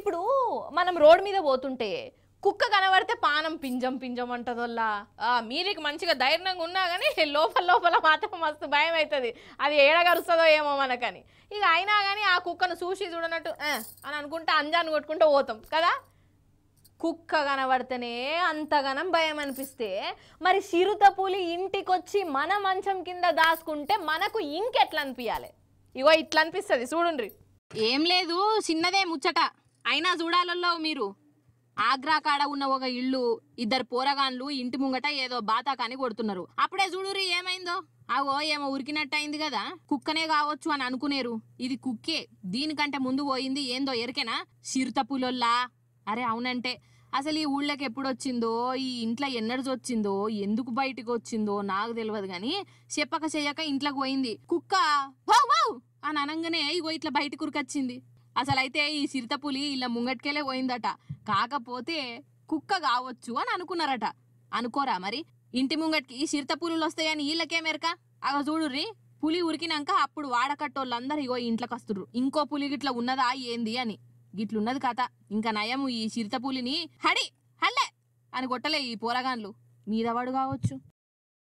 ఇప్పుడు మనం రోడ్ మీద పోతుంటే కుక్క కనబడితే పానం పింజం పింజం అంటదోల్లా మీరికి మంచిగా ధైర్యంగా ఉన్నా కానీ లోపల లోపల మాత్రం మస్తు భయం అవుతుంది అది ఏడగరుస్తుందో ఏమో మనకని ఇక అయినా కానీ ఆ కుక్కను చూసి చూడనట్టు అని అనుకుంటా అంజాన్ని కొట్టుకుంటూ పోతాం కదా కుక్క కనబడితేనే అంతగానం భయం అనిపిస్తే మరి చిరుత పులి ఇంటికొచ్చి మన మంచం కింద దాచుకుంటే మనకు ఇంకెట్లా అనిపించాలి ఇగో ఇట్లా అనిపిస్తుంది చూడుండ్రి ఏం లేదు చిన్నదే ముచ్చట అయినా చూడాలల్లో మీరు ఆగ్రా కాడ ఉన్న ఒక ఇల్లు ఇద్దరు పోరగాన్లు ఇంటి ముంగట ఏదో కాని కొడుతున్నారు అప్పుడే చూడురి ఏమైందో అవో ఏమో ఉరికినట్టు అయింది కదా కుక్కనే కావచ్చు అని అనుకునేరు ఇది కుక్కే దీనికంటే ముందు పోయింది ఏందో ఎరికేనా చిరుతపులొల్లా అరే అవునంటే అసలు ఈ ఊళ్ళకి ఎప్పుడు వచ్చిందో ఈ ఇంట్లో ఎన్నడికి వచ్చిందో ఎందుకు బయటకు వచ్చిందో నాకు తెలియదు కానీ చెప్పక చెయ్యక ఇంట్లోకి పోయింది కుక్క అని అనగానే ఇగో ఇట్లా బయట కురికొచ్చింది అసలు అయితే ఈ సిరితపులి ఇలా ముంగట్కెళ్ళే పోయిందట కాకపోతే కుక్క కావచ్చు అని అనుకున్నారట అనుకోరా మరి ఇంటి ముంగట్కి సిరిత పులులు వస్తాయని వీళ్ళకే మెరక అగ చూడుర్రి పులి ఉరికినాక అప్పుడు వాడకట్టోళ్ళందరూ ఇగో ఇంట్లోకి వస్తుర్రు ఇంకో పులి గిట్ల ఉన్నదా ఏంది అని గిట్లున్నది కథ ఇంకా నయం ఈ చిరుత పులిని హడి హల్లే అని కొట్టలే ఈ పోరగాన్లు మీదవాడు కావచ్చు